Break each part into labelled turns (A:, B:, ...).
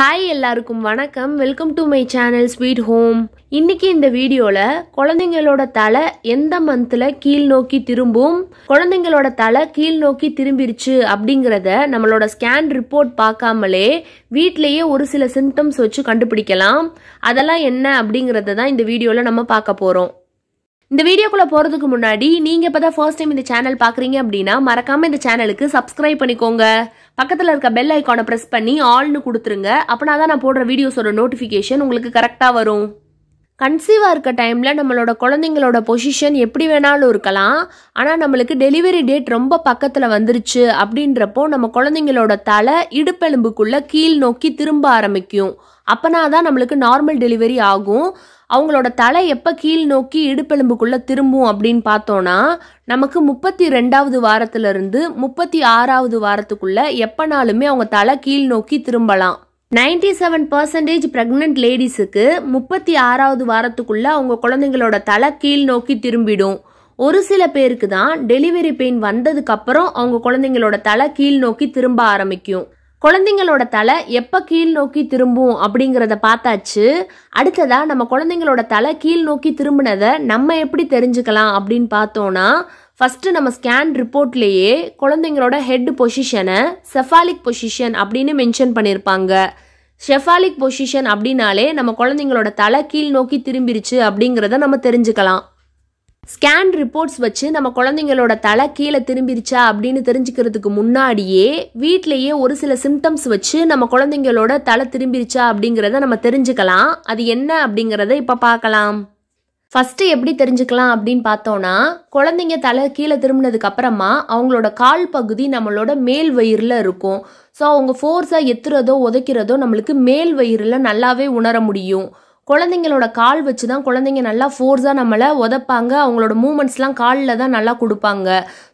A: hi எல்லாருக்கும் வணக்கம் welcome to my channel sweet home இன்னைக்கு இந்த வீடியோல குழந்தைங்களோட தலை எந்த மந்த்ல கீழ் நோக்கி திரும்பும் குழந்தைங்களோட தலை கீழ் நோக்கி திரும்பிருச்சு அப்படிங்கிறத நம்மளோட ஸ்கேன் ரிப்போர்ட் பார்க்காமலே வீட்லேயே ஒரு சில சிம்டம்ஸ் வச்சு கண்டுபிடிக்கலாம் அதெல்லாம் என்ன அப்படிங்கிறத தான் இந்த வீடியோல நம்ம பார்க்க போறோம் இந்த வீடியோக்குள்ளே போகிறதுக்கு முன்னாடி நீங்கள் இப்போ தான் ஃபர்ஸ்ட் டைம் இந்த சேனல் பார்க்குறீங்க அப்படின்னா மறக்காமல் இந்த சேனலுக்கு சப்ஸ்கிரைப் பண்ணிக்கோங்க பக்கத்தில் இருக்க பெல் ஐக்கானை பிரஸ் பண்ணி ஆல்னு கொடுத்துருங்க அப்படின்னா தான் நான் போடுற வீடியோஸோட நோட்டிஃபிகேஷன் உங்களுக்கு கரெக்டாக வரும் கன்சீவாக இருக்க டைமில் நம்மளோட குழந்தைங்களோட பொசிஷன் எப்படி வேணாலும் இருக்கலாம் ஆனால் நம்மளுக்கு டெலிவரி டேட் ரொம்ப பக்கத்தில் வந்துருச்சு அப்படின்றப்போ நம்ம குழந்தைங்களோட தலை இடுப்பெலும்புக்குள்ளே கீழ் நோக்கி திரும்ப ஆரம்பிக்கும் அப்போனா தான் நம்மளுக்கு நார்மல் டெலிவரி ஆகும் அவங்களோட தலை எப்போ கீழ் நோக்கி இடுப்பெலும்புக்குள்ளே திரும்பும் அப்படின்னு பார்த்தோன்னா நமக்கு முப்பத்தி ரெண்டாவது வாரத்திலிருந்து முப்பத்தி ஆறாவது வாரத்துக்குள்ளே எப்போனாலுமே அவங்க தலை கீழ் நோக்கி திரும்பலாம் நைன்டி செவன் பர்சன்டேஜ் ப்ரெக்னென்ட் லேடிஸுக்கு முப்பத்தி ஆறாவது வாரத்துக்குள்ளே அவங்க குழந்தைங்களோட தலை கீழ் நோக்கி திரும்பிடும் ஒரு சில பேருக்கு தான் டெலிவரி பெயின் வந்ததுக்கு அப்புறம் அவங்க குழந்தைங்களோட தலை கீழ் நோக்கி திரும்ப ஆரம்பிக்கும் குழந்தைங்களோட தலை எப்போ கீழ் நோக்கி திரும்பும் அப்படிங்கிறத பார்த்தாச்சு அடுத்ததாக நம்ம குழந்தைங்களோட தலை கீழ் நோக்கி திரும்பினதை நம்ம எப்படி தெரிஞ்சுக்கலாம் அப்படின்னு பார்த்தோன்னா ஃபஸ்ட்டு நம்ம ஸ்கேன் ரிப்போர்ட்லேயே குழந்தைங்களோட ஹெட் பொசிஷனை செஃபாலிக் பொசிஷன் அப்படின்னு மென்ஷன் பண்ணியிருப்பாங்க செஃபாலிக் பொசிஷன் அப்படின்னாலே நம்ம குழந்தைங்களோட தலை கீழ் நோக்கி திரும்பிருச்சு அப்படிங்கிறத நம்ம தெரிஞ்சுக்கலாம் ஸ்கேன் ரிப்போர்ட்ஸ் வச்சு நம்ம குழந்தைங்களோட தலை கீழே திரும்பிருச்சா அப்படின்னு தெரிஞ்சுக்கிறதுக்கு முன்னாடியே வீட்லேயே ஒரு சில சிம்டம்ஸ் வச்சு நம்ம குழந்தைங்களோட தலை திரும்பிருச்சா அப்படிங்கிறத நம்ம தெரிஞ்சுக்கலாம் அது என்ன அப்படிங்கிறத இப்போ பார்க்கலாம் ஃபஸ்ட்டு எப்படி தெரிஞ்சுக்கலாம் அப்படின்னு பார்த்தோன்னா குழந்தைங்க தலை கீழே திரும்பினதுக்கு அப்புறமா அவங்களோட கால் பகுதி நம்மளோட மேல் வயிறில் இருக்கும் ஸோ அவங்க ஃபோர்ஸாக எத்துறதோ உதைக்கிறதோ நம்மளுக்கு மேல் வயிறில் நல்லாவே உணர முடியும் குழந்தைங்களோட கால் வச்சு தான் குழந்தைங்க நல்லா ஃபோர்ஸாக நம்மளை உதப்பாங்க அவங்களோட மூமெண்ட்ஸ்லாம் காலில் தான் நல்லா கொடுப்பாங்க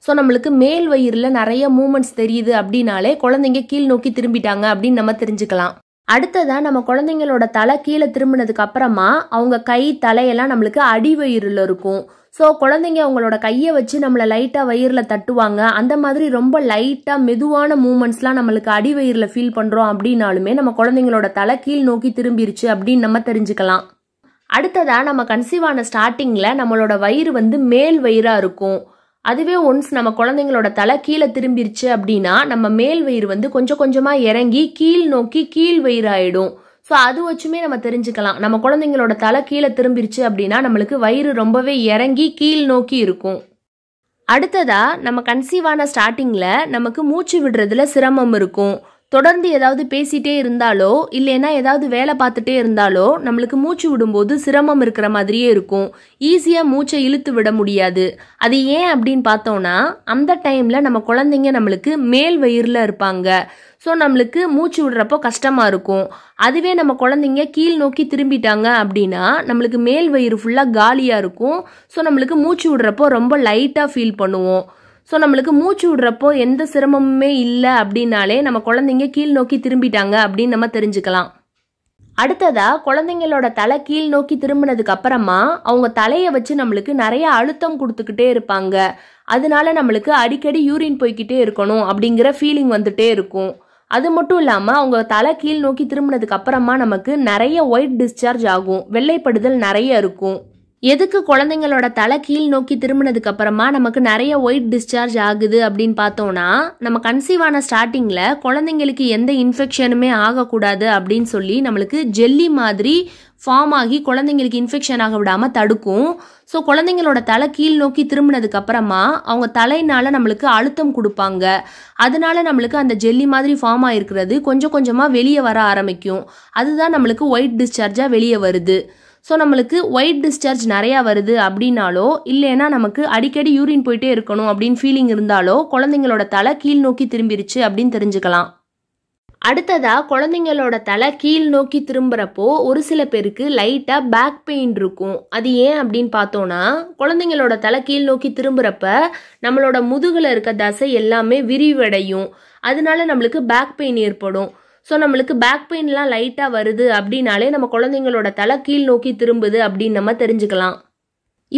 A: ஸோ நம்மளுக்கு மேல் வயிறில் நிறைய மூமெண்ட்ஸ் தெரியுது அப்படின்னாலே குழந்தைங்க கீழ் நோக்கி திரும்பிட்டாங்க அப்படின்னு நம்ம தெரிஞ்சுக்கலாம் அடுத்ததா நம்ம குழந்தைங்களோட தலை கீழே திரும்பினதுக்கு அப்புறமா அவங்க கை தலையெல்லாம் நம்மளுக்கு அடி வயிறுல இருக்கும் ஸோ குழந்தைங்க அவங்களோட கையை வச்சு நம்மளை லைட்டாக வயிறில் தட்டுவாங்க அந்த மாதிரி ரொம்ப லைட்டாக மெதுவான மூமெண்ட்ஸ்லாம் நம்மளுக்கு அடி வயிறில் ஃபீல் பண்ணுறோம் அப்படின்னாலுமே நம்ம குழந்தைங்களோட தலை கீழ் நோக்கி திரும்பிருச்சு அப்படின்னு நம்ம தெரிஞ்சுக்கலாம் அடுத்ததாக நம்ம கன்சீவ் ஆன ஸ்டார்டிங்கில் நம்மளோட வயிறு வந்து மேல் வயிறாக இருக்கும் அதுவே ஒன்ஸ் நம்ம குழந்தைங்களோட தலை கீழே திரும்பிருச்சு அப்படின்னா நம்ம மேல் வயிறு வந்து கொஞ்சம் கொஞ்சமாக இறங்கி கீழ் நோக்கி கீழ் வயிறு ஆயிடும் ஸோ அது வச்சுமே நம்ம தெரிஞ்சுக்கலாம் நம்ம குழந்தைங்களோட தலை கீழே திரும்பிருச்சு அப்படின்னா நம்மளுக்கு வயிறு ரொம்பவே இறங்கி கீழ் நோக்கி இருக்கும் அடுத்ததா நம்ம கன்சீவான ஸ்டார்டிங்கில் நமக்கு மூச்சு விடுறதுல சிரமம் இருக்கும் தொடர்ந்து ஏதாவது பேசிகிட்டே இருந்தாலோ இல்லைன்னா ஏதாவது வேலை பார்த்துட்டே இருந்தாலோ நம்மளுக்கு மூச்சு விடும்போது சிரமம் இருக்கிற மாதிரியே இருக்கும் ஈஸியாக மூச்சை இழுத்து விட முடியாது அது ஏன் அப்படின்னு பார்த்தோன்னா அந்த டைமில் நம்ம குழந்தைங்க நம்மளுக்கு மேல் வயிறில் இருப்பாங்க ஸோ நம்மளுக்கு மூச்சு விடுறப்போ கஷ்டமாக இருக்கும் அதுவே நம்ம குழந்தைங்க கீழ் நோக்கி திரும்பிட்டாங்க அப்படின்னா நம்மளுக்கு மேல் வயிறு ஃபுல்லாக காலியாக இருக்கும் ஸோ நம்மளுக்கு மூச்சு விடுறப்போ ரொம்ப லைட்டாக ஃபீல் பண்ணுவோம் ஸோ நம்மளுக்கு மூச்சு விடுறப்போ எந்த சிரமமுமே இல்லை அப்படின்னாலே நம்ம குழந்தைங்க கீழ் நோக்கி திரும்பிட்டாங்க அப்படின்னு நம்ம தெரிஞ்சுக்கலாம் அடுத்ததா குழந்தைங்களோட தலை கீழ் நோக்கி திரும்பினதுக்கு அப்புறமா அவங்க தலையை வச்சு நம்மளுக்கு நிறைய அழுத்தம் கொடுத்துக்கிட்டே இருப்பாங்க அதனால நம்மளுக்கு அடிக்கடி யூரின் போய்கிட்டே இருக்கணும் அப்படிங்கிற ஃபீலிங் வந்துட்டே இருக்கும் அது மட்டும் இல்லாமல் அவங்க தலை கீழ் நோக்கி திரும்பினதுக்கு அப்புறமா நமக்கு நிறைய ஒயிட் டிஸ்சார்ஜ் ஆகும் வெள்ளைப்படுதல் நிறைய இருக்கும் எதுக்கு குழந்தைங்களோட தலை கீழ் நோக்கி திரும்பினதுக்கு அப்புறமா நமக்கு நிறைய ஒயிட் டிஸ்சார்ஜ் ஆகுது அப்படின்னு பார்த்தோம்னா நம்ம கன்சீவ் ஆன ஸ்டார்டிங்கில் குழந்தைங்களுக்கு எந்த இன்ஃபெக்ஷனுமே ஆகக்கூடாது அப்படின்னு சொல்லி நம்மளுக்கு ஜெல்லி மாதிரி ஃபார்ம் ஆகி குழந்தைங்களுக்கு இன்ஃபெக்ஷன் ஆக விடாமல் தடுக்கும் ஸோ குழந்தைங்களோட தலை கீழ் நோக்கி திரும்பினதுக்கு அப்புறமா அவங்க தலைனால நம்மளுக்கு அழுத்தம் கொடுப்பாங்க அதனால நம்மளுக்கு அந்த ஜெல்லி மாதிரி ஃபார்ம் ஆகிருக்கிறது கொஞ்சம் கொஞ்சமாக வெளியே வர ஆரம்பிக்கும் அதுதான் நம்மளுக்கு ஒயிட் டிஸ்சார்ஜாக வெளியே வருது ஸோ நம்மளுக்கு ஒயிட் டிஸ்சார்ஜ் நிறையா வருது அப்படின்னாலோ இல்லைன்னா நமக்கு அடிக்கடி யூரின் போயிட்டே இருக்கணும் அப்படின்னு ஃபீலிங் இருந்தாலோ குழந்தைங்களோட தலை கீழ் நோக்கி திரும்பிருச்சு அப்படின்னு தெரிஞ்சுக்கலாம் அடுத்ததா குழந்தைங்களோட தலை கீழ் நோக்கி திரும்புறப்போ ஒரு சில பேருக்கு லைட்டாக பேக் பெயின் இருக்கும் அது ஏன் அப்படின்னு பார்த்தோன்னா குழந்தைங்களோட தலை கீழ் நோக்கி திரும்புறப்ப நம்மளோட முதுகில் இருக்க தசை எல்லாமே விரிவடையும் அதனால நம்மளுக்கு பேக் பெயின் ஏற்படும் ஸோ நம்மளுக்கு பேக் பெயின்லாம் லைட்டாக வருது அப்படின்னாலே நம்ம குழந்தைங்களோட தலை கீழ் நோக்கி திரும்புது அப்படின்னு நம்ம தெரிஞ்சுக்கலாம்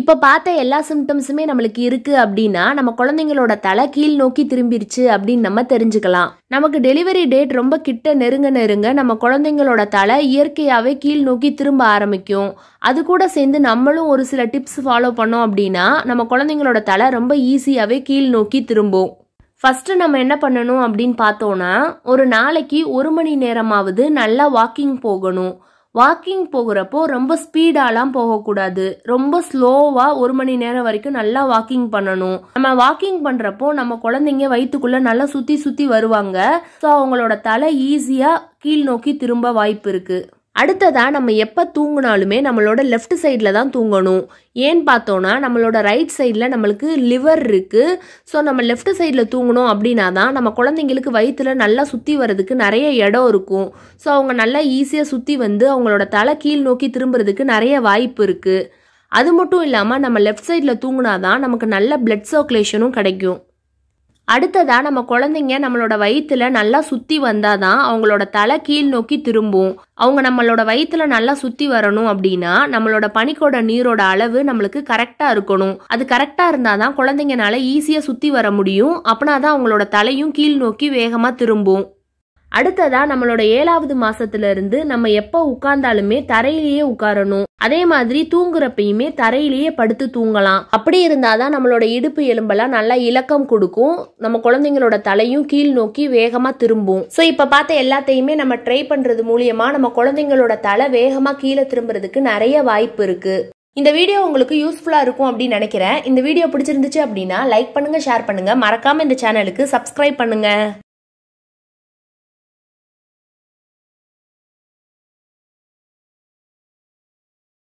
A: இப்போ பார்த்த எல்லா சிம்டம்ஸுமே நம்மளுக்கு இருக்குது அப்படின்னா நம்ம குழந்தைங்களோட தலை கீழ் நோக்கி திரும்பிடுச்சு அப்படின்னு நம்ம தெரிஞ்சுக்கலாம் நமக்கு டெலிவரி டேட் ரொம்ப கிட்ட நெருங்க நெருங்க நம்ம குழந்தைங்களோட தலை இயற்கையாகவே கீழ் நோக்கி திரும்ப ஆரம்பிக்கும் அது கூட சேர்ந்து நம்மளும் ஒரு சில டிப்ஸ் ஃபாலோ பண்ணோம் அப்படின்னா நம்ம குழந்தைங்களோட தலை ரொம்ப ஈஸியாகவே கீழ் நோக்கி திரும்பும் ஃபஸ்ட்டு நம்ம என்ன பண்ணணும் அப்படின்னு பார்த்தோன்னா ஒரு நாளைக்கு ஒரு மணி நேரமாவது நல்லா வாக்கிங் போகணும் வாக்கிங் போகிறப்போ ரொம்ப ஸ்பீடாலாம் போகக்கூடாது ரொம்ப ஸ்லோவாக ஒரு மணி நேரம் வரைக்கும் நல்லா வாக்கிங் பண்ணணும் நம்ம வாக்கிங் பண்ணுறப்போ நம்ம குழந்தைங்க வயிற்றுக்குள்ளே நல்லா சுற்றி சுற்றி வருவாங்க ஸோ அவங்களோட தலை ஈஸியாக கீழ் நோக்கி திரும்ப வாய்ப்பு இருக்குது அடுத்ததாக நம்ம எப்போ தூங்கினாலுமே நம்மளோட லெஃப்ட் சைடில் தான் தூங்கணும் ஏன்னு பார்த்தோன்னா நம்மளோட ரைட் சைடில் நம்மளுக்கு லிவர் இருக்குது ஸோ நம்ம லெஃப்ட் சைடில் தூங்கணும் அப்படின்னா தான் நம்ம குழந்தைங்களுக்கு வயிற்றில் நல்லா சுற்றி வர்றதுக்கு நிறைய இடம் இருக்கும் ஸோ அவங்க நல்லா ஈஸியாக சுற்றி வந்து அவங்களோட தலை கீழ் நோக்கி திரும்புறதுக்கு நிறைய வாய்ப்பு இருக்குது அது மட்டும் இல்லாமல் நம்ம லெஃப்ட் சைடில் தூங்கினா தான் நமக்கு நல்ல பிளட் சர்க்குலேஷனும் கிடைக்கும் அடுத்ததாக நம்ம குழந்தைங்க நம்மளோட வயிற்றுல நல்லா சுற்றி வந்தால் தான் அவங்களோட தலை கீழ் நோக்கி திரும்பும் அவங்க நம்மளோட வயிற்றுல நல்லா சுற்றி வரணும் அப்படின்னா நம்மளோட பனிக்கோட நீரோட அளவு நம்மளுக்கு கரெக்டாக இருக்கணும் அது கரெக்டாக இருந்தால் தான் குழந்தைங்கனால ஈஸியாக சுற்றி வர முடியும் அப்படின்னா தான் அவங்களோட தலையும் கீழ் நோக்கி வேகமாக திரும்பும் அடுத்ததா நம்மளோட ஏழாவது மாசத்துல இருந்து நம்ம எப்போ உட்கார்ந்தாலுமே தரையிலேயே உட்காரணும் அதே மாதிரி தூங்குறப்பயுமே தரையிலேயே படுத்து தூங்கலாம் அப்படி இருந்தாதான் நம்மளோட இடுப்பு எலும்பெல்லாம் நல்லா இலக்கம் கொடுக்கும் நம்ம குழந்தைங்களோட தலையும் கீழ் நோக்கி வேகமா திரும்பும் சோ இப்ப பார்த்த எல்லாத்தையுமே நம்ம ட்ரை பண்றது மூலியமா நம்ம குழந்தைங்களோட தலை வேகமா கீழே திரும்புறதுக்கு நிறைய வாய்ப்பு இருக்கு இந்த வீடியோ உங்களுக்கு யூஸ்ஃபுல்லா இருக்கும் அப்படின்னு நினைக்கிறேன் இந்த வீடியோ பிடிச்சிருந்துச்சு அப்படின்னா லைக் பண்ணுங்க ஷேர் பண்ணுங்க மறக்காம இந்த சேனலுக்கு சப்ஸ்கிரைப் பண்ணுங்க